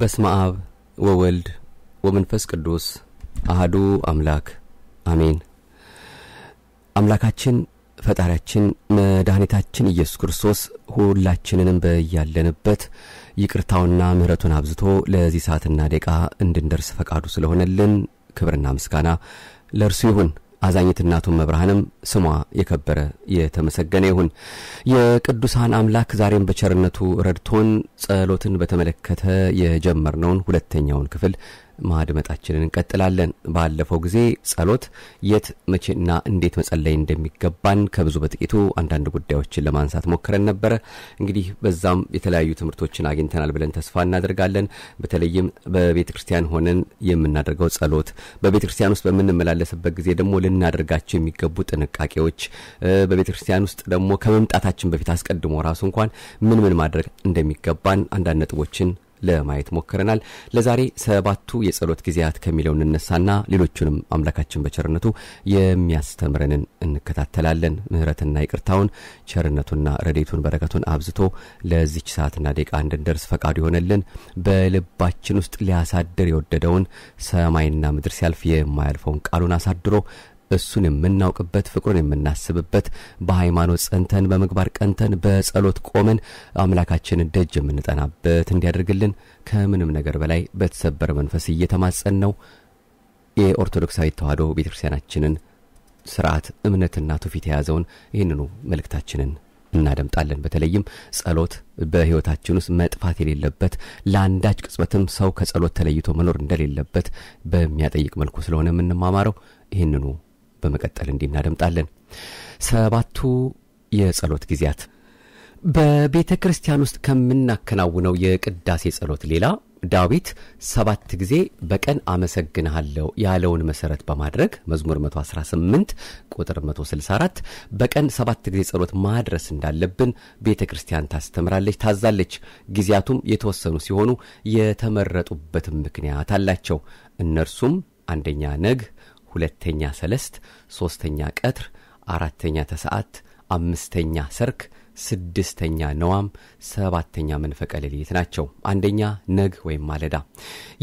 በስመ አብ ወወልድ ወመንፈስ ቅዱስ አህዱ አምላክ አሜን። አምላካችን ፈጣሪያችን መድኃኒታችን ኢየሱስ ክርስቶስ ሁላችንንም በያለንበት ይቅርታውና ምሕረቱን አብዝቶ ለዚህ ሰዓትና ደቂቃ እንድንደርስ ፈቃዱ ስለሆነልን ክብርና ምስጋና ለእርሱ ይሁን። አዛኝት እናቱን መብርሃንም ስሟ የከበረ የተመሰገነ ይሁን። የቅዱሳን አምላክ ዛሬም በቸርነቱ ረድቶን ጸሎትን በተመለከተ የጀመርነውን ሁለተኛውን ክፍል ማድመጣችንን እንቀጥላለን። ባለፈው ጊዜ ጸሎት የት መቼና እንዴት መጸለይ እንደሚገባን ከብዙ በጥቂቱ አንዳንድ ጉዳዮችን ለማንሳት ሞክረን ነበረ። እንግዲህ በዛም የተለያዩ ትምህርቶችን አግኝተናል ብለን ተስፋ እናደርጋለን። በተለይም በቤተ ክርስቲያን ሆነን የምናደርገው ጸሎት፣ በቤተ ክርስቲያን ውስጥ በምንመላለስበት ጊዜ ደግሞ ልናደርጋቸው የሚገቡ ጥንቃቄዎች፣ በቤተ ክርስቲያን ውስጥ ደግሞ ከመምጣታችን በፊት አስቀድሞ ራሱ እንኳን ምን ምን ማድረግ እንደሚገባን አንዳንድ ነጥቦችን ለማየት ሞክረናል። ለዛሬ ሰባቱ የጸሎት ጊዜያት ከሚለው እንነሳና ሌሎቹንም አምላካችን በቸርነቱ የሚያስተምረንን እንከታተላለን። ምህረትና ይቅርታውን ቸርነቱና ረዴቱን በረከቱን አብዝቶ ለዚች ሰዓትና ደቂቃ እንድንደርስ ፈቃዱ የሆነልን በልባችን ውስጥ ሊያሳድር የወደደውን ሰማይና ምድር ሲያልፍ የማያልፈውን ቃሉን አሳድሮ እሱን የምናውቅበት ፍቅሩን የምናስብበት በሃይማኖት ጸንተን በምግባር ቀንተን በጸሎት ቆመን አምላካችንን ደጅ የምንጠናበት እንዲያደርግልን ከምንም ነገር በላይ በተሰበረ መንፈስ እየተማጸን ነው የኦርቶዶክሳዊት ተዋሕዶ ቤተክርስቲያናችንን ስርዓት እምነትና ትውፊት የያዘውን ይህንኑ መልእክታችንን እናደምጣለን። በተለይም ጸሎት በህይወታችን ውስጥ መጥፋት የሌለበት ለአንዳች ቅጽበትም ሰው ከጸሎት ተለይቶ መኖር እንደሌለበት በሚያጠይቅ መልኩ ስለሆነ የምንማማረው ይህንኑ በመቀጠል እንዲናደምጣለን ሰባቱ የጸሎት ጊዜያት በቤተ ክርስቲያን ውስጥ ከምናከናውነው የቅዳሴ ጸሎት ሌላ ዳዊት ሰባት ጊዜ በቀን አመሰግንሃለሁ ያለውን መሰረት በማድረግ መዝሙር 118 ቁጥር 164 በቀን ሰባት ጊዜ ጸሎት ማድረስ እንዳለብን ቤተ ክርስቲያን ታስተምራለች፣ ታዛለች። ጊዜያቱም የተወሰኑ ሲሆኑ የተመረጡበትም ምክንያት አላቸው። እነርሱም አንደኛ ነግ ሁለተኛ ሰለስት፣ ሦስተኛ ቀትር፣ አራተኛ ተሰዓት፣ አምስተኛ ሰርክ፣ ስድስተኛ ነዋም፣ ሰባተኛ መንፈቀ ሌሊት ናቸው። አንደኛ ነግ ወይም ማለዳ።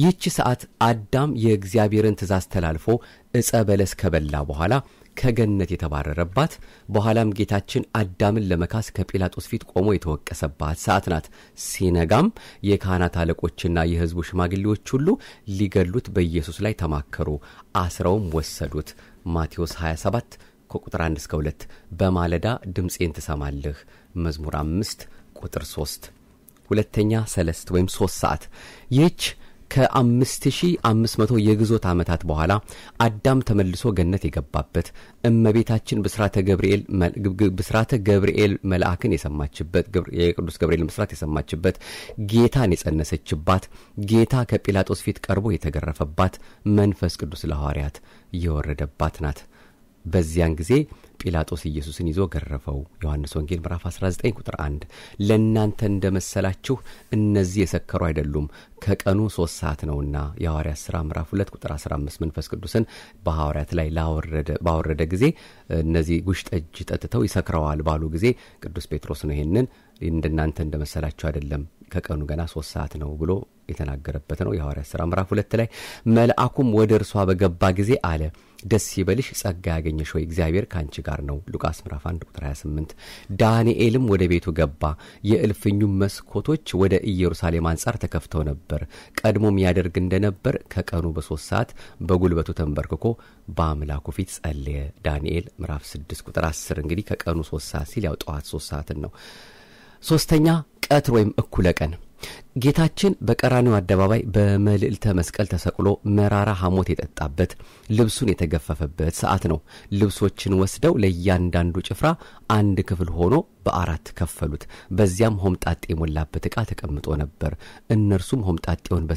ይህች ሰዓት አዳም የእግዚአብሔርን ትእዛዝ ተላልፎ እጸ በለስ ከበላ በኋላ ከገነት የተባረረባት በኋላም ጌታችን አዳምን ለመካስ ከጲላጦስ ፊት ቆሞ የተወቀሰባት ሰዓት ናት። ሲነጋም የካህናት አለቆችና የሕዝቡ ሽማግሌዎች ሁሉ ሊገሉት በኢየሱስ ላይ ተማከሩ፣ አስረውም ወሰዱት። ማቴዎስ 27 ከቁጥር 1 እስከ 2 በማለዳ ድምፄን ትሰማለህ። መዝሙር 5 ቁጥር 3 ሁለተኛ ሰለስት ወይም ሶስት ሰዓት ይህች ከ5500 የግዞት ዓመታት በኋላ አዳም ተመልሶ ገነት የገባበት እመቤታችን ብስራተ ገብርኤል መልአክን የሰማችበት የቅዱስ ገብርኤል ብስራት የሰማችበት ጌታን የጸነሰችባት ጌታ ከጲላጦስ ፊት ቀርቦ የተገረፈባት መንፈስ ቅዱስ ለሐዋርያት እየወረደባት ናት። በዚያን ጊዜ ጲላጦስ ኢየሱስን ይዞ ገረፈው። ዮሐንስ ወንጌል ምዕራፍ 19 ቁጥር 1 ለእናንተ እንደ መሰላችሁ እነዚህ የሰከሩ አይደሉም ከቀኑ ሶስት ሰዓት ነውና የሐዋርያ ሥራ ምዕራፍ 2 ቁጥር 15 መንፈስ ቅዱስን በሐዋርያት ላይ ባወረደ ጊዜ እነዚህ ጉሽ ጠጅ ጠጥተው ይሰክረዋል ባሉ ጊዜ ቅዱስ ጴጥሮስ ነው ይሄንን እንደናንተ እንደመሰላችሁ አይደለም ከቀኑ ገና ሶስት ሰዓት ነው ብሎ የተናገረበት ነው። የሐዋርያ ሥራ ምዕራፍ 2 ላይ መልአኩም ወደ እርሷ በገባ ጊዜ አለ ደስ ይበልሽ ጸጋ ያገኘሽ ወይ እግዚአብሔር ከአንቺ ጋር ነው። ሉቃስ ምራፍ 1 ቁጥር 28። ዳንኤልም ወደ ቤቱ ገባ። የእልፍኙም መስኮቶች ወደ ኢየሩሳሌም አንጻር ተከፍተው ነበር። ቀድሞም ያደርግ እንደነበር ከቀኑ በሶስት ሰዓት በጉልበቱ ተንበርክኮ በአምላኩ ፊት ጸለየ። ዳንኤል ምራፍ 6 ቁጥር 10። እንግዲህ ከቀኑ ሶስት ሰዓት ሲል ያው ጠዋት ሶስት ሰዓትን ነው። ሶስተኛ ቀትር ወይም እኩለ ቀን ጌታችን በቀራኒው አደባባይ በመልዕልተ መስቀል ተሰቅሎ መራራ ሐሞት የጠጣበት ልብሱን የተገፈፈበት ሰዓት ነው። ልብሶችን ወስደው ለእያንዳንዱ ጭፍራ አንድ ክፍል ሆኖ በአራት ከፈሉት። በዚያም ሆምጣጤ የሞላበት ዕቃ ተቀምጦ ነበር። እነርሱም ሆምጣጤውን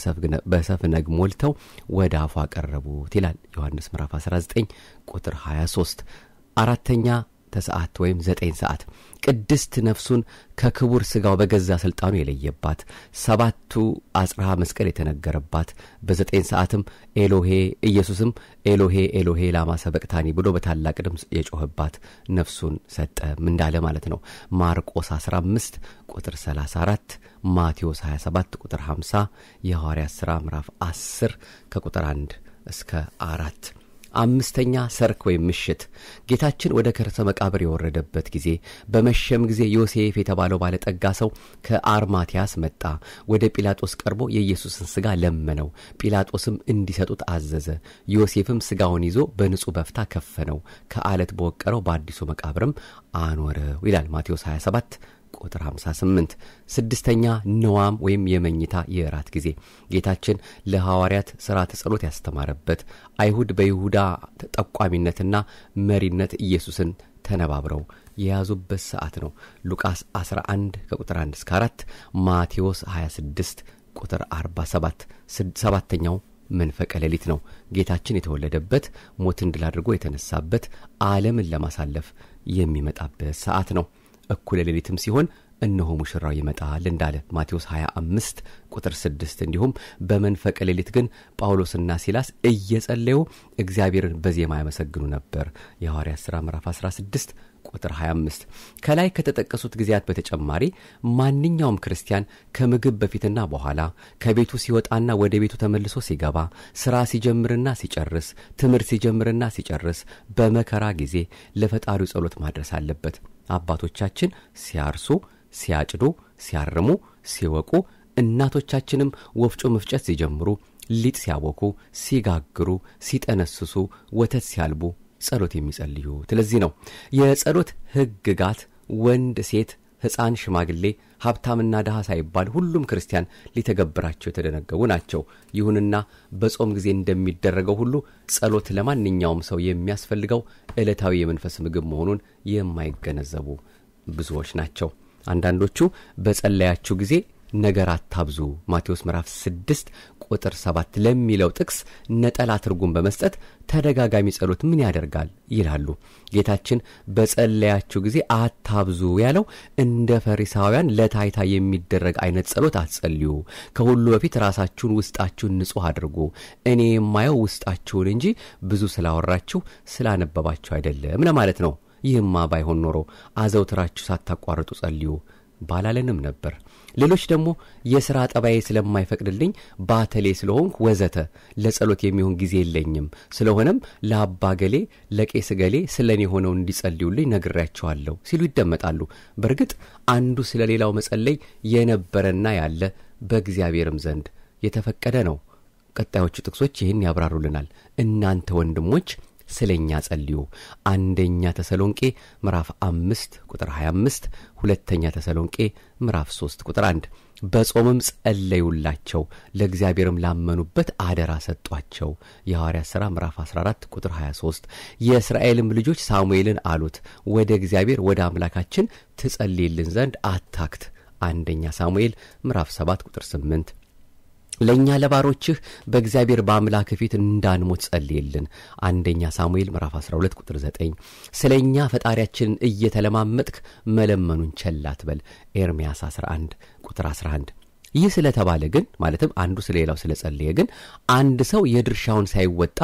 በሰፍነግ ሞልተው ወደ አፉ አቀረቡት ይላል ዮሐንስ ምዕራፍ 19 ቁጥር 23 አራተኛ ተሰዓት ወይም ዘጠኝ ሰዓት ቅድስት ነፍሱን ከክቡር ሥጋው በገዛ ሥልጣኑ የለየባት ሰባቱ አጽርሃ መስቀል የተነገረባት በዘጠኝ ሰዓትም ኤሎሄ ኢየሱስም ኤሎሄ ኤሎሄ ላማ ሰበቅታኒ ብሎ በታላቅ ድምፅ የጮኸባት ነፍሱን ሰጠ እንዳለ ማለት ነው። ማርቆስ 15 ቁጥር 34፣ ማቴዎስ 27 ቁጥር 50፣ የሐዋርያት ሥራ ምዕራፍ 10 ከቁጥር 1 እስከ አራት አምስተኛ ሰርክ ወይም ምሽት ጌታችን ወደ ከርሰ መቃብር የወረደበት ጊዜ በመሸም ጊዜ ዮሴፍ የተባለው ባለጠጋ ሰው ከአርማቲያስ መጣ። ወደ ጲላጦስ ቀርቦ የኢየሱስን ስጋ ለመነው። ጲላጦስም እንዲሰጡት አዘዘ። ዮሴፍም ስጋውን ይዞ በንጹሕ በፍታ ከፈነው፣ ከአለት በወቀረው በአዲሱ መቃብርም አኖረው ይላል ማቴዎስ 27 ቁጥር 58 ስድስተኛ ንዋም ወይም የመኝታ የእራት ጊዜ ጌታችን ለሐዋርያት ሥራ ተጸሎት ያስተማረበት አይሁድ በይሁዳ ተጠቋሚነትና መሪነት ኢየሱስን ተነባብረው የያዙበት ሰዓት ነው። ሉቃስ 11 ከቁጥር 1 እስከ 4፣ ማቴዎስ 26 ቁጥር 47 ሰባተኛው መንፈቀ ሌሊት ነው። ጌታችን የተወለደበት ሞትን ድል አድርጎ የተነሳበት ዓለምን ለማሳለፍ የሚመጣበት ሰዓት ነው። እኩለ ሌሊትም ሲሆን እነሆ ሙሽራው ይመጣል እንዳለ ማቴዎስ 25 ቁጥር 6። እንዲሁም በመንፈቀ ሌሊት ግን ጳውሎስና ሲላስ እየጸለዩ እግዚአብሔርን በዜማ ያመሰግኑ ነበር የሐዋርያት ሥራ ምዕራፍ 16 ቁጥር 25 ከላይ ከተጠቀሱት ጊዜያት በተጨማሪ ማንኛውም ክርስቲያን ከምግብ በፊትና በኋላ ከቤቱ ሲወጣና ወደ ቤቱ ተመልሶ ሲገባ፣ ስራ ሲጀምርና ሲጨርስ፣ ትምህርት ሲጀምርና ሲጨርስ በመከራ ጊዜ ለፈጣሪው ጸሎት ማድረስ አለበት። አባቶቻችን ሲያርሱ፣ ሲያጭዱ፣ ሲያርሙ፣ ሲወቁ እናቶቻችንም ወፍጮ መፍጨት ሲጀምሩ፣ ሊጥ ሲያቦኩ፣ ሲጋግሩ፣ ሲጠነስሱ፣ ወተት ሲያልቡ ጸሎት የሚጸልዩት። ለዚህ ነው የጸሎት ህግጋት ወንድ፣ ሴት፣ ሕፃን፣ ሽማግሌ፣ ሀብታምና ድሃ ሳይባል ሁሉም ክርስቲያን ሊተገብራቸው የተደነገቡ ናቸው። ይሁንና በጾም ጊዜ እንደሚደረገው ሁሉ ጸሎት ለማንኛውም ሰው የሚያስፈልገው ዕለታዊ የመንፈስ ምግብ መሆኑን የማይገነዘቡ ብዙዎች ናቸው። አንዳንዶቹ በጸለያችሁ ጊዜ ነገር አታብዙ ማቴዎስ ምዕራፍ 6 ቁጥር ሰባት ለሚለው ጥቅስ ነጠላ ትርጉም በመስጠት ተደጋጋሚ ጸሎት ምን ያደርጋል ይላሉ። ጌታችን በጸለያችሁ ጊዜ አታብዙ ያለው እንደ ፈሪሳውያን ለታይታ የሚደረግ አይነት ጸሎት አትጸልዩ፣ ከሁሉ በፊት ራሳችሁን ውስጣችሁን ንጹሕ አድርጉ፣ እኔ የማየው ውስጣችሁን እንጂ ብዙ ስላወራችሁ ስላነበባችሁ አይደለም ለማለት ነው። ይህማ ባይሆን ኖሮ አዘውትራችሁ ሳታቋርጡ ጸልዩ ባላለንም ነበር። ሌሎች ደግሞ የስራ ጠባዬ ስለማይፈቅድልኝ ባተሌ ስለሆንኩ ወዘተ ለጸሎት የሚሆን ጊዜ የለኝም። ስለሆነም ለአባ ገሌ ለቄስ ገሌ ስለ እኔ ሆነው እንዲጸልዩልኝ ነግሬያቸዋለሁ ሲሉ ይደመጣሉ። በእርግጥ አንዱ ስለ ሌላው መጸለይ የነበረና ያለ በእግዚአብሔርም ዘንድ የተፈቀደ ነው። ቀጣዮቹ ጥቅሶች ይህን ያብራሩልናል። እናንተ ወንድሞች ስለ እኛ ጸልዩ አንደኛ ተሰሎንቄ ምዕራፍ አምስት ቁጥር 25 ሁለተኛ ተሰሎንቄ ምዕራፍ 3 ቁጥር 1 በጾምም ጸለዩላቸው ለእግዚአብሔርም ላመኑበት አደራ ሰጧቸው የሐዋርያ ሥራ ምዕራፍ 14 ቁጥር 23 የእስራኤልም ልጆች ሳሙኤልን አሉት ወደ እግዚአብሔር ወደ አምላካችን ትጸልይልን ዘንድ አታክት አንደኛ ሳሙኤል ምዕራፍ 7 ቁጥር 8 ለእኛ ለባሮችህ በእግዚአብሔር በአምላክ ፊት እንዳንሞት ጸልይልን። አንደኛ ሳሙኤል ምዕራፍ 12 ቁጥር 9 ስለ እኛ ፈጣሪያችንን እየተለማመጥክ መለመኑን ቸላት በል ኤርምያስ 11 ቁጥር 11 ይህ ስለተባለ ግን ማለትም አንዱ ስለ ሌላው ስለ ጸልየ ግን አንድ ሰው የድርሻውን ሳይወጣ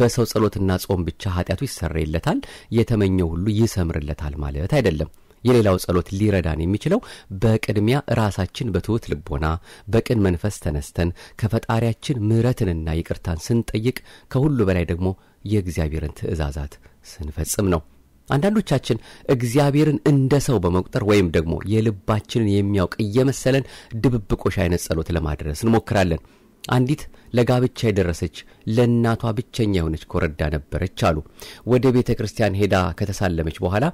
በሰው ጸሎትና ጾም ብቻ ኃጢአቱ ይሰረይለታል፣ የተመኘው ሁሉ ይሰምርለታል ማለት አይደለም። የሌላው ጸሎት ሊረዳን የሚችለው በቅድሚያ ራሳችን በትሑት ልቦና በቅን መንፈስ ተነስተን ከፈጣሪያችን ምሕረትንና ይቅርታን ስንጠይቅ ከሁሉ በላይ ደግሞ የእግዚአብሔርን ትእዛዛት ስንፈጽም ነው። አንዳንዶቻችን እግዚአብሔርን እንደ ሰው በመቁጠር ወይም ደግሞ የልባችንን የሚያውቅ እየመሰለን ድብብቆሽ አይነት ጸሎት ለማድረስ እንሞክራለን። አንዲት ለጋብቻ የደረሰች ለእናቷ ብቸኛ የሆነች ኮረዳ ነበረች አሉ። ወደ ቤተ ክርስቲያን ሄዳ ከተሳለመች በኋላ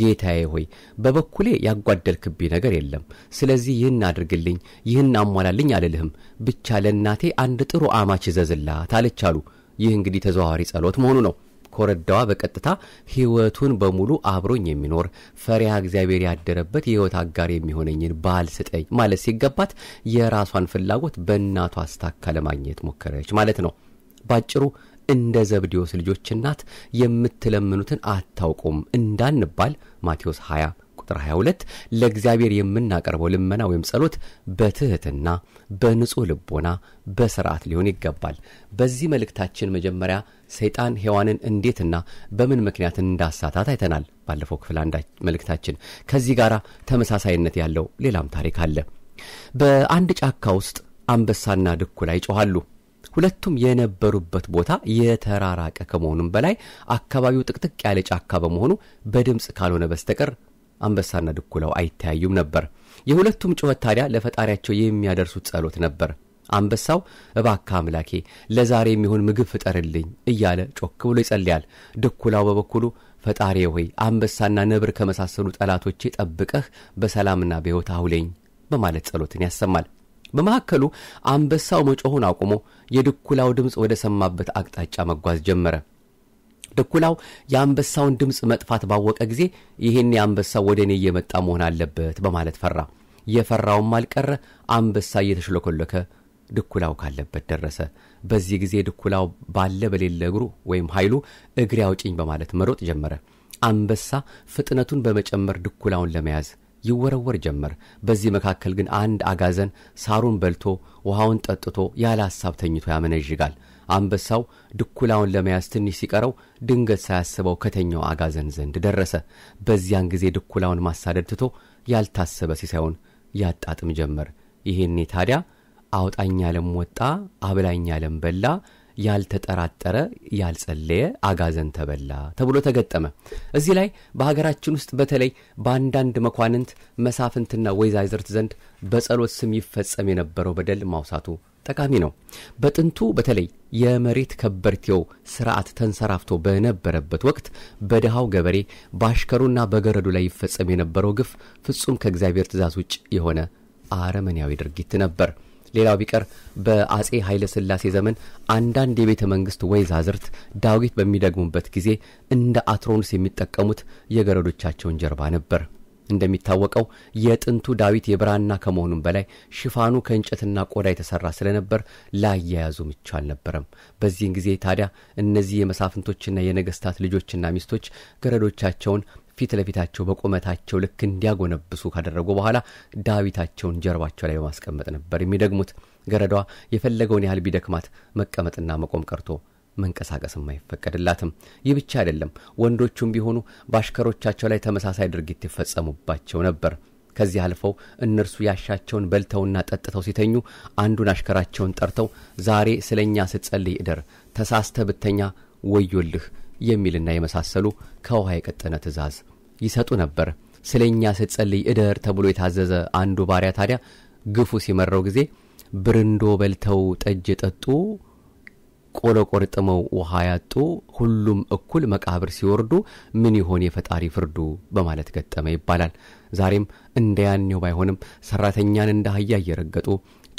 ጌታዬ ሆይ በበኩሌ ያጓደልክብኝ ነገር የለም፣ ስለዚህ ይህን አድርግልኝ፣ ይህን አሟላልኝ አልልህም፣ ብቻ ለእናቴ አንድ ጥሩ አማች ይዘዝላት አለች አሉ። ይህ እንግዲህ ተዘዋዋሪ ጸሎት መሆኑ ነው። ኮረዳዋ በቀጥታ ህይወቱን በሙሉ አብሮኝ የሚኖር ፈሪሃ እግዚአብሔር ያደረበት የህይወት አጋር የሚሆነኝን ባል ስጠኝ ማለት ሲገባት የራሷን ፍላጎት በእናቷ አስታካ ለማግኘት ሞከረች ማለት ነው። ባጭሩ እንደ ዘብዴዎስ ልጆች እናት የምትለምኑትን አታውቁም እንዳንባል ማቴዎስ 20 ቁጥር 22 ለእግዚአብሔር የምናቀርበው ልመና ወይም ጸሎት በትህትና በንጹህ ልቦና በስርዓት ሊሆን ይገባል። በዚህ መልእክታችን መጀመሪያ ሰይጣን ሔዋንን እንዴትና በምን ምክንያት እንዳሳታት አይተናል። ባለፈው ክፍል አንዳ መልእክታችን ከዚህ ጋር ተመሳሳይነት ያለው ሌላም ታሪክ አለ። በአንድ ጫካ ውስጥ አንበሳና ድኩላ ይጮኋሉ። ሁለቱም የነበሩበት ቦታ የተራራቀ ከመሆኑም በላይ አካባቢው ጥቅጥቅ ያለ ጫካ በመሆኑ በድምፅ ካልሆነ በስተቀር አንበሳና ድኩላው አይተያዩም ነበር። የሁለቱም ጩኸት ታዲያ ለፈጣሪያቸው የሚያደርሱት ጸሎት ነበር። አንበሳው እባካ አምላኬ ለዛሬ የሚሆን ምግብ ፍጠርልኝ እያለ ጮክ ብሎ ይጸልያል። ድኩላው በበኩሉ ፈጣሪ ሆይ አንበሳና ነብር ከመሳሰሉ ጠላቶቼ ጠብቀህ በሰላምና በሕይወት አውለኝ በማለት ጸሎትን ያሰማል። በመካከሉ አንበሳው መጮሁን አቁሞ የድኩላው ድምፅ ወደ ሰማበት አቅጣጫ መጓዝ ጀመረ። ድኩላው የአንበሳውን ድምፅ መጥፋት ባወቀ ጊዜ ይህን የአንበሳው ወደ እኔ እየመጣ መሆን አለበት በማለት ፈራ። የፈራውም አልቀረ፣ አንበሳ እየተሽለኮለከ ድኩላው ካለበት ደረሰ። በዚህ ጊዜ ድኩላው ባለ በሌለ እግሩ ወይም ኃይሉ እግር አውጭኝ በማለት መሮጥ ጀመረ። አንበሳ ፍጥነቱን በመጨመር ድኩላውን ለመያዝ ይወረወር ጀመር። በዚህ መካከል ግን አንድ አጋዘን ሳሩን በልቶ ውሃውን ጠጥቶ ያለ ሐሳብ ተኝቶ ያመነዥጋል። አንበሳው ድኩላውን ለመያዝ ትንሽ ሲቀረው ድንገት ሳያስበው ከተኛው አጋዘን ዘንድ ደረሰ። በዚያን ጊዜ ድኩላውን ማሳደድ ትቶ ያልታሰበ ሲሳዩን ያጣጥም ጀመር። ይሄኔ ታዲያ አውጣኝ ያለም ወጣ፣ አብላኝ ያለም በላ፣ ያልተጠራጠረ ያልጸለየ አጋዘን ተበላ ተብሎ ተገጠመ። እዚህ ላይ በሀገራችን ውስጥ በተለይ በአንዳንድ መኳንንት መሳፍንትና ወይዛዝርት ዘንድ በጸሎት ስም ይፈጸም የነበረው በደል ማውሳቱ ጠቃሚ ነው። በጥንቱ በተለይ የመሬት ከበርቴው ስርዓት ተንሰራፍቶ በነበረበት ወቅት በድሃው ገበሬ በአሽከሩና በገረዱ ላይ ይፈጸም የነበረው ግፍ ፍጹም ከእግዚአብሔር ትእዛዝ ውጭ የሆነ አረመኔያዊ ድርጊት ነበር። ሌላው ቢቀር በአጼ ኃይለ ሥላሴ ዘመን አንዳንድ የቤተ መንግሥት ወይዛዝርት ዳዊት በሚደግሙበት ጊዜ እንደ አትሮንስ የሚጠቀሙት የገረዶቻቸውን ጀርባ ነበር። እንደሚታወቀው የጥንቱ ዳዊት የብራና ከመሆኑም በላይ ሽፋኑ ከእንጨትና ቆዳ የተሰራ ስለነበር ላያያዙ ምቹ አልነበረም። በዚህን ጊዜ ታዲያ እነዚህ የመሳፍንቶችና የነገስታት ልጆችና ሚስቶች ገረዶቻቸውን ፊት ለፊታቸው በቁመታቸው ልክ እንዲያጎነብሱ ካደረጉ በኋላ ዳዊታቸውን ጀርባቸው ላይ በማስቀመጥ ነበር የሚደግሙት። ገረዷ የፈለገውን ያህል ቢደክማት መቀመጥና መቆም ቀርቶ መንቀሳቀስም አይፈቀድላትም። ይህ ብቻ አይደለም፣ ወንዶቹም ቢሆኑ በአሽከሮቻቸው ላይ ተመሳሳይ ድርጊት ይፈጸሙባቸው ነበር። ከዚህ አልፈው እነርሱ ያሻቸውን በልተውና ጠጥተው ሲተኙ አንዱን አሽከራቸውን ጠርተው ዛሬ ስለ እኛ ስትጸልይ እደር፣ ተሳስተ ብተኛ ወዮልህ የሚልና የመሳሰሉ ከውሃ የቀጠነ ትእዛዝ ይሰጡ ነበር። ስለ እኛ ስትጸልይ እደር ተብሎ የታዘዘ አንዱ ባሪያ ታዲያ ግፉ ሲመረው ጊዜ ብርንዶ በልተው ጠጅ ጠጡ ጥመው ውሃ ያጡ ሁሉም እኩል መቃብር ሲወርዱ ምን ይሆን የፈጣሪ ፍርዱ በማለት ገጠመ ይባላል። ዛሬም እንደ ያኔው ባይሆንም ሰራተኛን እንደ አህያ እየረገጡ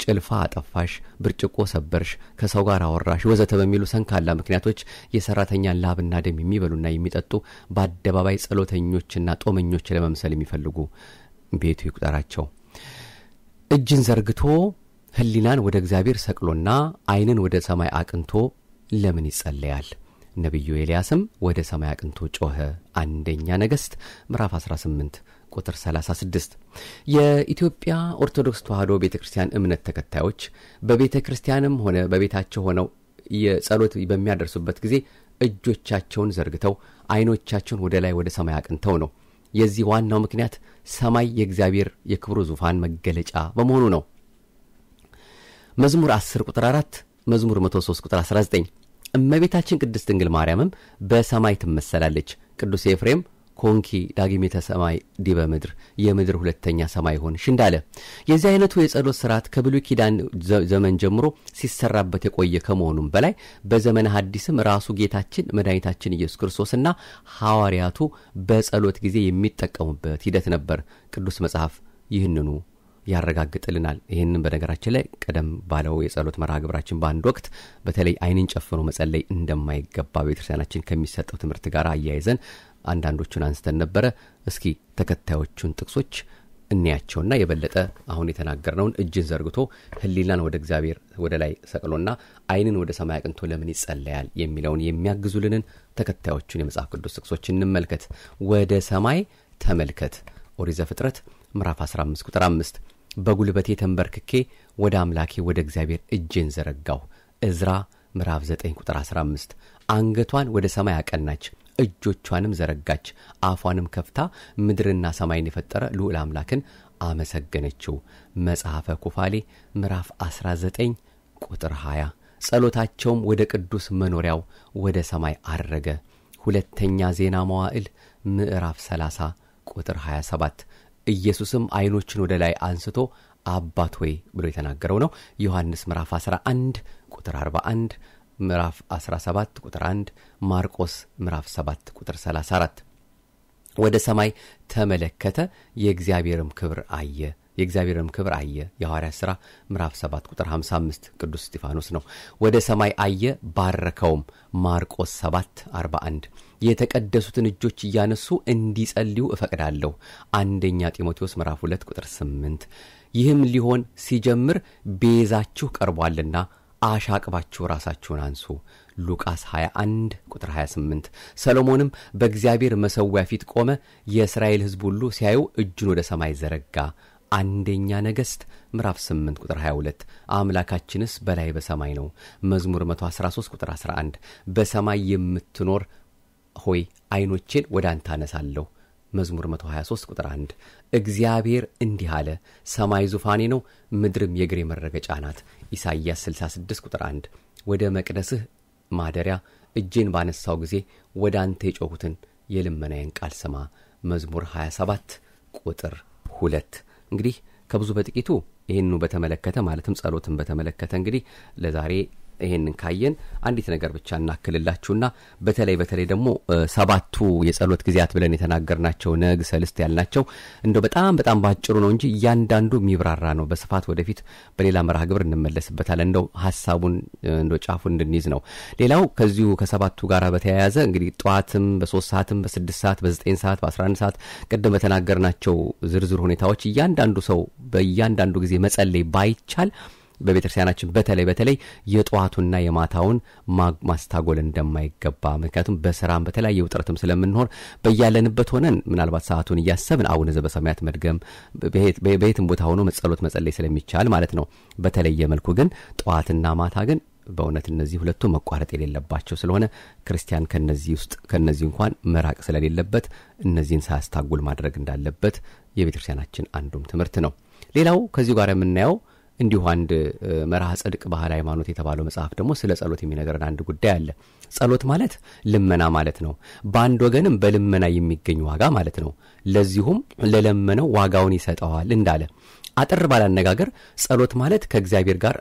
ጭልፋ አጠፋሽ፣ ብርጭቆ ሰበርሽ፣ ከሰው ጋር አወራሽ ወዘተ በሚሉ ሰንካላ ምክንያቶች የሰራተኛን ላብና ደም የሚበሉና የሚጠጡ በአደባባይ ጸሎተኞችና ጦመኞች ለመምሰል የሚፈልጉ ቤቱ ይቁጠራቸው። እጅን ዘርግቶ ህሊናን ወደ እግዚአብሔር ሰቅሎና አይንን ወደ ሰማይ አቅንቶ ለምን ይጸለያል ነቢዩ ኤልያስም ወደ ሰማይ አቅንቶ ጮኸ አንደኛ ነገሥት ምዕራፍ 18 ቁጥር 36 የኢትዮጵያ ኦርቶዶክስ ተዋህዶ ቤተ ክርስቲያን እምነት ተከታዮች በቤተ ክርስቲያንም ሆነ በቤታቸው ሆነው የጸሎት በሚያደርሱበት ጊዜ እጆቻቸውን ዘርግተው አይኖቻቸውን ወደ ላይ ወደ ሰማይ አቅንተው ነው የዚህ ዋናው ምክንያት ሰማይ የእግዚአብሔር የክብሩ ዙፋን መገለጫ በመሆኑ ነው መዝሙር 10 ቁጥር 4 መዝሙር 103 ቁጥር 19 እመቤታችን ቅድስት ድንግል ማርያምም በሰማይ ትመሰላለች ቅዱስ ኤፍሬም ኮንኪ ዳግሜተ ሰማይ ዲበ ምድር የምድር ሁለተኛ ሰማይ ሆንሽ እንዳለ የዚህ አይነቱ የጸሎት ስርዓት ከብሉይ ኪዳን ዘመን ጀምሮ ሲሰራበት የቆየ ከመሆኑም በላይ በዘመነ ሀዲስም ራሱ ጌታችን መድኃኒታችን ኢየሱስ ክርስቶስና ሐዋርያቱ በጸሎት ጊዜ የሚጠቀሙበት ሂደት ነበር ቅዱስ መጽሐፍ ይህንኑ ያረጋግጥልናል። ይህንን በነገራችን ላይ ቀደም ባለው የጸሎት መርሃ ግብራችን በአንድ ወቅት በተለይ አይንን ጨፍኖ መጸለይ እንደማይገባ ቤተክርስቲያናችን ከሚሰጠው ትምህርት ጋር አያይዘን አንዳንዶቹን አንስተን ነበረ። እስኪ ተከታዮቹን ጥቅሶች እንያቸውና የበለጠ አሁን የተናገርነውን እጅን ዘርግቶ ህሊናን ወደ እግዚአብሔር ወደ ላይ ሰቅሎና አይንን ወደ ሰማይ አቅንቶ ለምን ይጸለያል የሚለውን የሚያግዙልንን ተከታዮቹን የመጽሐፍ ቅዱስ ጥቅሶች እንመልከት። ወደ ሰማይ ተመልከት ኦሪት ዘፍጥረት ምዕራፍ 15 ቁጥር 5 በጉልበቴ ተንበርክኬ ወደ አምላኬ ወደ እግዚአብሔር እጄን ዘረጋሁ። እዝራ ምዕራፍ 9 ቁጥር 15 አንገቷን ወደ ሰማይ አቀናች፣ እጆቿንም ዘረጋች፣ አፏንም ከፍታ ምድርና ሰማይን የፈጠረ ልዑል አምላክን አመሰገነችው። መጽሐፈ ኩፋሌ ምዕራፍ 19 ቁጥር 20 ጸሎታቸውም ወደ ቅዱስ መኖሪያው ወደ ሰማይ አረገ። ሁለተኛ ዜና መዋዕል ምዕራፍ 30 ቁጥር 27 ኢየሱስም ዐይኖችን ወደ ላይ አንስቶ አባት ወይ ብሎ የተናገረው ነው ዮሐንስ ምዕራፍ 11 ቁጥር 41 ምዕራፍ 17 ቁጥር 1 ማርቆስ ምዕራፍ 7 ቁጥር 34 ወደ ሰማይ ተመለከተ የእግዚአብሔርም ክብር አየ የእግዚአብሔርም ክብር አየ የሐዋርያ ሥራ ምዕራፍ 7 ቁጥር 55 ቅዱስ እስጢፋኖስ ነው ወደ ሰማይ አየ ባረከውም ማርቆስ 7 41 የተቀደሱትን እጆች እያነሱ እንዲጸልዩ እፈቅዳለሁ አንደኛ ጢሞቴዎስ ምዕራፍ 2 ቁጥር 8 ይህም ሊሆን ሲጀምር ቤዛችሁ ቀርቧልና አሻቅባችሁ ራሳችሁን አንሱ ሉቃስ 21 ቁጥር 28 ሰሎሞንም በእግዚአብሔር መሰዊያ ፊት ቆመ የእስራኤል ሕዝብ ሁሉ ሲያዩ እጁን ወደ ሰማይ ዘረጋ አንደኛ ነገሥት ምዕራፍ 8 ቁጥር 22 አምላካችንስ በላይ በሰማይ ነው። መዝሙር 113 ቁጥር 11 በሰማይ የምትኖር ሆይ አይኖቼን ወደ አንተ አነሳለሁ። መዝሙር 123 ቁጥር 1 እግዚአብሔር እንዲህ አለ፣ ሰማይ ዙፋኔ ነው፣ ምድርም የእግሬ መረገጫ ናት። ኢሳይያስ 66 ቁጥር 1 ወደ መቅደስህ ማደሪያ እጄን ባነሳው ጊዜ ወደ አንተ የጮሁትን የልመናዬን ቃል ስማ። መዝሙር 27 ቁጥር 2 እንግዲህ ከብዙ በጥቂቱ ይህኑ በተመለከተ ማለትም ጸሎትን በተመለከተ እንግዲህ ለዛሬ ይሄንን ካየን አንዲት ነገር ብቻ እናክልላችሁና በተለይ በተለይ ደግሞ ሰባቱ የጸሎት ጊዜያት ብለን የተናገርናቸው ነግ፣ ሰልስት ያልናቸው እንደው በጣም በጣም ባጭሩ ነው እንጂ እያንዳንዱ የሚብራራ ነው። በስፋት ወደፊት በሌላ መርሃ ግብር እንመለስበታለን። እንደው ሀሳቡን እንደ ጫፉን እንድንይዝ ነው። ሌላው ከዚሁ ከሰባቱ ጋር በተያያዘ እንግዲህ ጠዋትም በሶስት ሰዓትም በስድስት ሰዓት በዘጠኝ ሰዓት በአስራ አንድ ሰዓት ቅድም በተናገርናቸው ዝርዝር ሁኔታዎች እያንዳንዱ ሰው በእያንዳንዱ ጊዜ መጸለይ ባይቻል በቤተክርስቲያናችን በተለይ በተለይ የጠዋቱና የማታውን ማስታጎል እንደማይገባ ምክንያቱም በስራም በተለያየ ውጥረትም ስለምንሆን በያለንበት ሆነን ምናልባት ሰዓቱን እያሰብን አቡነ ዘበሰማያት መድገም በየትም ቦታ ሆኖ መጸሎት መጸለይ ስለሚቻል ማለት ነው። በተለየ መልኩ ግን ጠዋትና ማታ ግን በእውነት እነዚህ ሁለቱ መቋረጥ የሌለባቸው ስለሆነ ክርስቲያን ከነዚህ ውስጥ ከነዚህ እንኳን መራቅ ስለሌለበት እነዚህን ሳያስታጉል ማድረግ እንዳለበት የቤተክርስቲያናችን አንዱም ትምህርት ነው። ሌላው ከዚሁ ጋር የምናየው እንዲሁ አንድ መርሃ ጽድቅ ባህል ሃይማኖት የተባለው መጽሐፍ ደግሞ ስለ ጸሎት የሚነገረን አንድ ጉዳይ አለ። ጸሎት ማለት ልመና ማለት ነው። በአንድ ወገንም በልመና የሚገኝ ዋጋ ማለት ነው። ለዚሁም ለለመነው ዋጋውን ይሰጠዋል እንዳለ አጠር ባላነጋገር ጸሎት ማለት ከእግዚአብሔር ጋር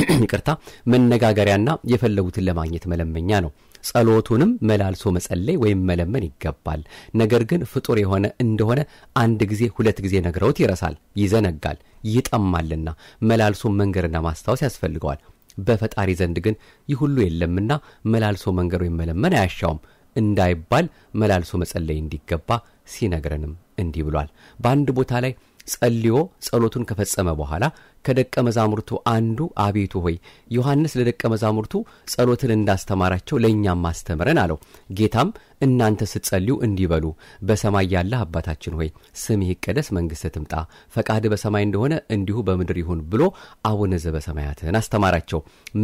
ይቅርታ መነጋገሪያና የፈለጉትን ለማግኘት መለመኛ ነው። ጸሎቱንም መላልሶ መጸለይ ወይም መለመን ይገባል። ነገር ግን ፍጡር የሆነ እንደሆነ አንድ ጊዜ ሁለት ጊዜ ነግረውት ይረሳል፣ ይዘነጋል፣ ይጠማልና መላልሶ መንገርና ማስታወስ ያስፈልገዋል። በፈጣሪ ዘንድ ግን ይህ ሁሉ የለምና መላልሶ መንገር ወይም መለመን አያሻውም እንዳይባል መላልሶ መጸለይ እንዲገባ ሲነግረንም እንዲህ ብሏል። በአንድ ቦታ ላይ ጸልዮ ጸሎቱን ከፈጸመ በኋላ ከደቀ መዛሙርቱ አንዱ አቤቱ ሆይ ዮሐንስ ለደቀ መዛሙርቱ ጸሎትን እንዳስተማራቸው ለእኛም አስተምረን አለው ጌታም እናንተ ስትጸልዩ እንዲበሉ በሰማይ ያለህ አባታችን ሆይ ስምህ ይቀደስ መንግሥት ትምጣ ፈቃድ በሰማይ እንደሆነ እንዲሁ በምድር ይሁን ብሎ አቡነ ዘበሰማያትን አስተማራቸው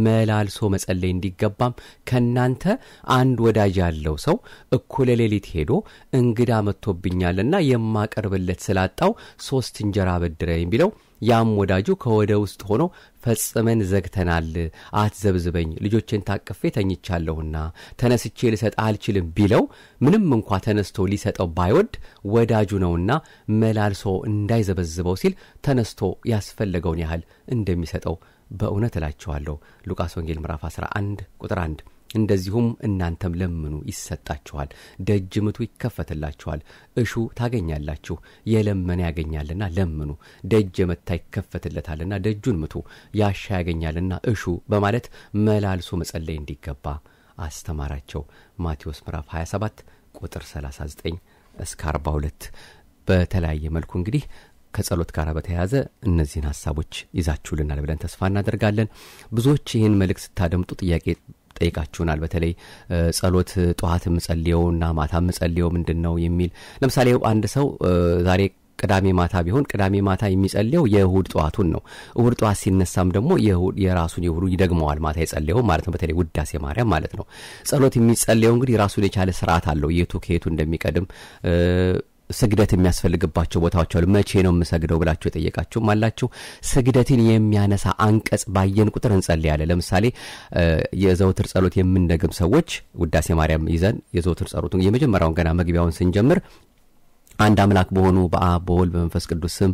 መላልሶ መጸለይ እንዲገባም ከእናንተ አንድ ወዳጅ ያለው ሰው እኩለ ሌሊት ሄዶ እንግዳ መጥቶብኛልና የማቀርብለት ስላጣው ሶስት እንጀራ በድረኝ ቢለው ያም ወዳጁ ከወደ ውስጥ ሆኖ ፈጽመን ዘግተናል፣ አትዘብዝበኝ፣ ልጆችን ታቅፌ ተኝቻለሁና ተነስቼ ልሰጥ አልችልም ቢለው ምንም እንኳ ተነስቶ ሊሰጠው ባይወድ ወዳጁ ነውና መላልሶ እንዳይዘበዝበው ሲል ተነስቶ ያስፈለገውን ያህል እንደሚሰጠው በእውነት እላቸዋለሁ ሉቃስ ወንጌል ምዕራፍ 11 ቁጥር 1 እንደዚሁም እናንተም ለምኑ ይሰጣችኋል፣ ደጅ ምቱ ይከፈትላችኋል፣ እሹ ታገኛላችሁ፣ የለመነ ያገኛልና ለምኑ፣ ደጅ የመታ ይከፈትለታልና ደጁን ምቱ፣ ያሻ ያገኛልና እሹ በማለት መላልሶ መጸለይ እንዲገባ አስተማራቸው። ማቴዎስ ምዕራፍ 27 ቁጥር 39 እስከ 42። በተለያየ መልኩ እንግዲህ ከጸሎት ጋር በተያያዘ እነዚህን ሀሳቦች ይዛችሁልናል ብለን ተስፋ እናደርጋለን። ብዙዎች ይህን መልእክት ስታደምጡ ጥያቄ ጠይቃችሁናል። በተለይ ጸሎት ጠዋት ምጸልየው እና ማታ ምጸልየው ምንድን ነው የሚል ለምሳሌ አንድ ሰው ዛሬ ቅዳሜ ማታ ቢሆን ቅዳሜ ማታ የሚጸልየው የእሁድ ጠዋቱን ነው። እሁድ ጠዋት ሲነሳም ደግሞ የራሱን የእሁዱ ይደግመዋል ማታ የጸለየው ማለት ነው። በተለይ ውዳሴ ማርያም ማለት ነው። ጸሎት የሚጸለየው እንግዲህ ራሱን የቻለ ስርዓት አለው። የቱ ከየቱ እንደሚቀድም ስግደት የሚያስፈልግባቸው ቦታዎች አሉ። መቼ ነው የምሰግደው ብላችሁ የጠየቃችሁም አላችሁ። ስግደትን የሚያነሳ አንቀጽ ባየን ቁጥር እንጸልያለን። ለምሳሌ የዘውትር ጸሎት የምንደግም ሰዎች ውዳሴ ማርያም ይዘን የዘውትር ጸሎቱ የመጀመሪያውን ገና መግቢያውን ስንጀምር አንድ አምላክ በሆኑ በአብ በወልድ በመንፈስ ቅዱስ ስም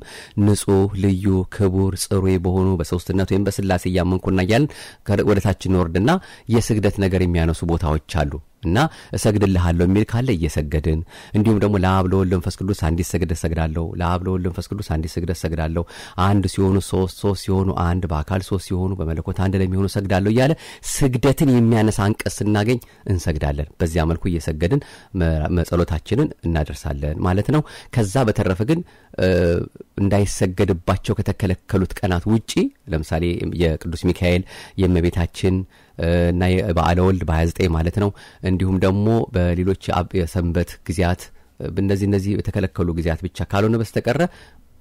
ንጹህ ልዩ ክቡር ጽሩይ በሆኑ በሶስትነት ወይም በስላሴ እያመንኩና እያልን ወደታችን ወርድና የስግደት ነገር የሚያነሱ ቦታዎች አሉ እና እሰግድልሃለሁ የሚል ካለ እየሰገድን እንዲሁም ደግሞ ለአብ ለወልድ ለመንፈስ ቅዱስ አንዲት ስግደት ሰግዳለሁ ለአብ ለወልድ ለመንፈስ ቅዱስ አንዲት ስግደት ሰግዳለሁ አንድ ሲሆኑ ሶስት ሶስት ሲሆኑ አንድ በአካል ሶስት ሲሆኑ በመለኮት አንድ ለሚሆኑ ሰግዳለሁ እያለ ስግደትን የሚያነሳ አንቀጽ ስናገኝ እንሰግዳለን በዚያ መልኩ እየሰገድን መጸሎታችንን እናደርሳለን ማለት ነው ከዛ በተረፈ ግን እንዳይሰገድባቸው ከተከለከሉት ቀናት ውጪ ለምሳሌ የቅዱስ ሚካኤል የእመቤታችን እና በዓለ ወልድ በ29 ማለት ነው። እንዲሁም ደግሞ በሌሎች የሰንበት ጊዜያት እነዚህ እነዚህ የተከለከሉ ጊዜያት ብቻ ካልሆነ በስተቀረ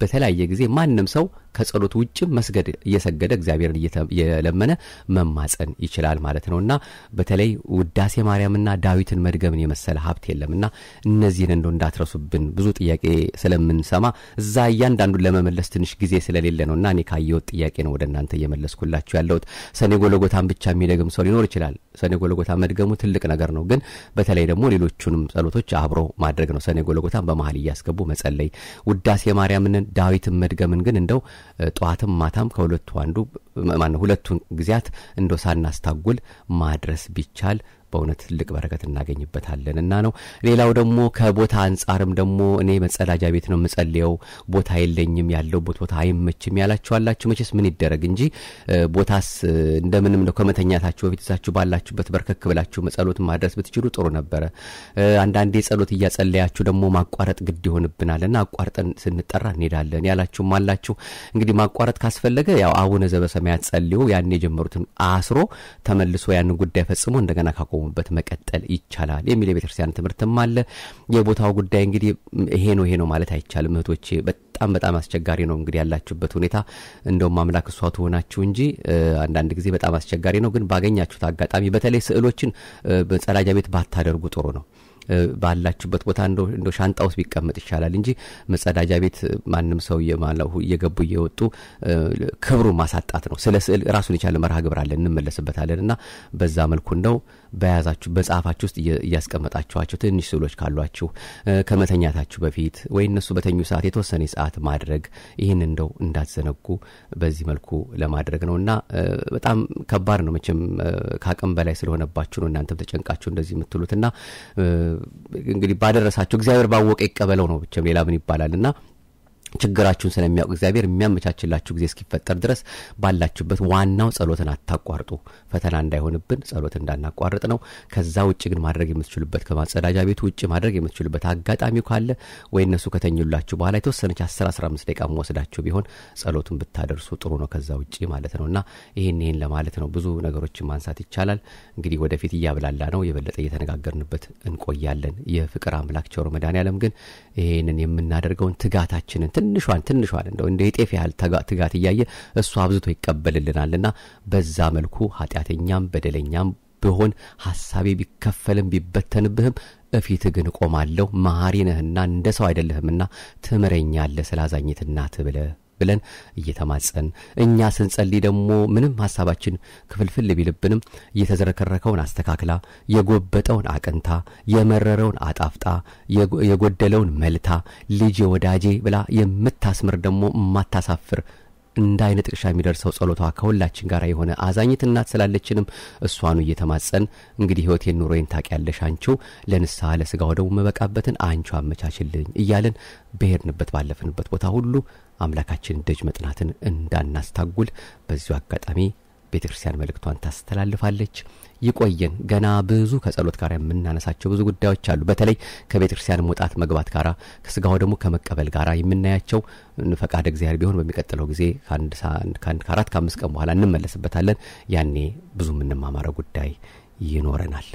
በተለያየ ጊዜ ማንም ሰው ከጸሎት ውጭ መስገድ እየሰገደ እግዚአብሔርን እየለመነ መማፀን ይችላል ማለት ነው እና በተለይ ውዳሴ ማርያምና ዳዊትን መድገምን የመሰለ ሀብት የለምና እነዚህን እንደ እንዳትረሱብን ብዙ ጥያቄ ስለምንሰማ እዛ እያንዳንዱን ለመመለስ ትንሽ ጊዜ ስለሌለ ነው እና እኔ ካየሁት ጥያቄ ነው ወደ እናንተ እየመለስኩላችሁ ያለሁት ሰኔ ጎለጎታን ብቻ የሚደግም ሰው ሊኖር ይችላል ሰኔ ጎለጎታ መድገሙ ትልቅ ነገር ነው ግን በተለይ ደግሞ ሌሎቹንም ጸሎቶች አብሮ ማድረግ ነው ሰኔ ጎለጎታን በመሀል እያስገቡ መጸለይ ውዳሴ ማርያምን ዳዊትን መድገምን ግን እንደው ጠዋትም ማታም ከሁለቱ አንዱ ማነው ሁለቱን ጊዜያት እንደ ሳናስታጉል ማድረስ ቢቻል በእውነት ትልቅ በረከት እናገኝበታለን እና ነው። ሌላው ደግሞ ከቦታ አንጻርም ደግሞ እኔ መጸዳጃ ቤት ነው የምጸልየው፣ ቦታ የለኝም፣ ያለሁበት ቦታ አይመችም ያላችኋላችሁ መቼስ ምን ይደረግ እንጂ ቦታስ እንደምንም ነው። ከመተኛታችሁ በፊት እዛችሁ ባላችሁበት በርከክ ብላችሁ መጸሎት ማድረስ ብትችሉ ጥሩ ነበረ። አንዳንዴ ጸሎት እያጸለያችሁ ደግሞ ማቋረጥ ግድ ይሆንብናል እና አቋርጠን ስንጠራ እንሄዳለን ያላችሁም አላችሁ። እንግዲህ ማቋረጥ ካስፈለገ ያው አቡነ ዘበሰ ቅዳሜያት ጸልዮ ያን የጀመሩትን አስሮ ተመልሶ ያንን ጉዳይ ፈጽሞ እንደገና ካቆሙበት መቀጠል ይቻላል የሚል የቤተክርስቲያን ትምህርትም አለ። የቦታው ጉዳይ እንግዲህ ይሄ ነው ይሄ ነው ማለት አይቻልም። እህቶቼ በጣም በጣም አስቸጋሪ ነው እንግዲህ ያላችሁበት ሁኔታ። እንደውም አምላክ እሷ ትሆናችሁ እንጂ አንዳንድ ጊዜ በጣም አስቸጋሪ ነው። ግን ባገኛችሁት አጋጣሚ በተለይ ስዕሎችን መጸዳጃ ቤት ባታደርጉ ጥሩ ነው። ባላችሁበት ቦታ እንደ ሻንጣ ውስጥ ቢቀመጥ ይሻላል እንጂ መጸዳጃ ቤት ማንም ሰው እየገቡ እየወጡ ክብሩ ማሳጣት ነው። ስለ ስዕል ራሱን የቻለ መርሃ ግብር አለን፣ እንመለስበታለን እና በዛ መልኩ ነው በያዛችሁ በጻፋችሁ ውስጥ እያስቀመጣችኋቸው ትንሽ ስዕሎች ካሏችሁ ከመተኛታችሁ በፊት ወይ እነሱ በተኙ ሰዓት የተወሰነ ሰዓት ማድረግ ይህን እንደው እንዳትዘነጉ በዚህ መልኩ ለማድረግ ነው እና በጣም ከባድ ነው መቼም ከአቅም በላይ ስለሆነባችሁ ነው እናንተም ተጨንቃችሁ እንደዚህ የምትሉትና እንግዲህ ባደረሳቸው እግዚአብሔር ባወቀ ይቀበለው ነው ብቻ ሌላ ምን ይባላል እና ችግራችሁን ስለሚያውቅ እግዚአብሔር የሚያመቻችላችሁ ጊዜ እስኪፈጠር ድረስ ባላችሁበት ዋናው ጸሎትን አታቋርጡ ፈተና እንዳይሆንብን ጸሎት እንዳናቋርጥ ነው ከዛ ውጭ ግን ማድረግ የምትችሉበት ከማጸዳጃ ቤቱ ውጭ ማድረግ የምትችሉበት አጋጣሚ ካለ ወይ እነሱ ከተኙላችሁ በኋላ የተወሰነች 115 15 ደቂቃ መወስዳችሁ ቢሆን ጸሎቱን ብታደርሱ ጥሩ ነው ከዛ ውጭ ማለት ነው እና ይህን ይህን ለማለት ነው ብዙ ነገሮችን ማንሳት ይቻላል እንግዲህ ወደፊት እያብላላ ነው የበለጠ እየተነጋገርንበት እንቆያለን የፍቅር አምላክ ቸሮ መድኃኔ ያለም ግን ይህንን የምናደርገውን ትጋታችንን ትንሿን ትንሿን እንደው እንደ የጤፍ ያህል ትጋት እያየ እሱ አብዝቶ ይቀበልልናልና በዛ መልኩ ኃጢአተኛም በደለኛም ብሆን ሐሳቤ ቢከፈልም ቢበተንብህም እፊት ግን ቆማለሁ መሐሪ ነህና እንደ ሰው አይደለህምና ትምረኛለህ ስላዛኝትና ትብለህ ብለን እየተማጸን እኛ ስንጸልይ ደግሞ ምንም ሀሳባችን ክፍልፍል ቢልብንም እየተዝረከረከውን አስተካክላ የጎበጠውን አቅንታ የመረረውን አጣፍጣ የጎደለውን መልታ ልጄ ወዳጄ ብላ የምታስምር ደግሞ የማታሳፍር እንደ አይነ ጥቅሻ የሚደርሰው ጸሎቷ ከሁላችን ጋር የሆነ አዛኝት እናት ስላለችንም እሷኑ እየተማጸን እንግዲህ ህይወቴን ኑሮዬን ታውቂያለሽ አንቺው ለንስሐ ለስጋ ወደው መበቃበትን አንቺ አመቻችልኝ እያለን በሄድንበት ባለፍንበት ቦታ ሁሉ አምላካችን ደጅ መጥናትን እንዳናስታጉል በዚሁ አጋጣሚ ቤተ ክርስቲያን መልእክቷን ታስተላልፋለች። ይቆየን። ገና ብዙ ከጸሎት ጋር የምናነሳቸው ብዙ ጉዳዮች አሉ። በተለይ ከቤተ ክርስቲያን መውጣት መግባት ጋራ ከስጋው ደግሞ ከመቀበል ጋራ የምናያቸው ፈቃድ እግዚአብሔር ቢሆን በሚቀጥለው ጊዜ ከአንድ ከአራት ከአምስት ቀን በኋላ እንመለስበታለን። ያኔ ብዙ የምንማማረው ጉዳይ ይኖረናል።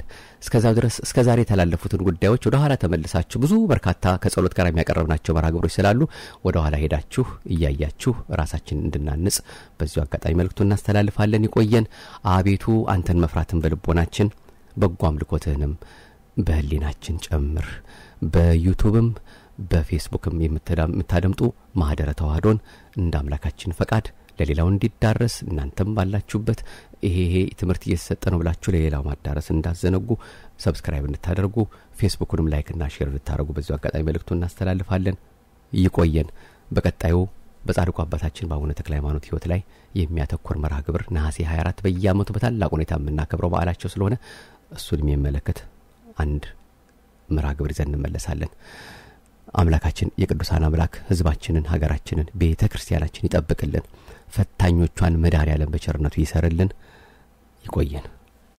እስከዛው ድረስ እስከ ዛሬ የተላለፉትን ጉዳዮች ወደ ኋላ ተመልሳችሁ ብዙ በርካታ ከጸሎት ጋር የሚያቀርብናቸው መርሃ ግብሮች ስላሉ ወደ ኋላ ሄዳችሁ እያያችሁ ራሳችን እንድናንጽ በዚሁ አጋጣሚ መልክቱ እናስተላልፋለን። ይቆየን። አቤቱ አንተን መፍራትን በልቦናችን በጎ አምልኮትህንም በህሊናችን ጨምር። በዩቱብም በፌስቡክም የምታደምጡ ማህደረ ተዋህዶን እንደ አምላካችን ፈቃድ ለሌላው እንዲዳረስ እናንተም ባላችሁበት ይሄ ይሄ ትምህርት እየተሰጠ ነው ብላችሁ ለሌላው ማዳረስ እንዳዘነጉ ሰብስክራይብ እንድታደርጉ ፌስቡኩንም ላይክና ሼር እንድታደርጉ በዚሁ አጋጣሚ መልእክቱ እናስተላልፋለን። ይቆየን። በቀጣዩ በጻድቁ አባታችን በአቡነ ተክለ ሃይማኖት ህይወት ላይ የሚያተኩር መርሃ ግብር ነሐሴ 24 በየአመቱ በታላቅ ሁኔታ የምናከብረው በዓላቸው ስለሆነ እሱን የሚመለከት አንድ መርሃ ግብር ይዘን እንመለሳለን። አምላካችን የቅዱሳን አምላክ ህዝባችንን፣ ሀገራችንን፣ ቤተ ክርስቲያናችን ይጠብቅልን። ፈታኞቿን መድኃኔ ዓለም በቸርነቱ ይሰርልን፣ ይቆየን።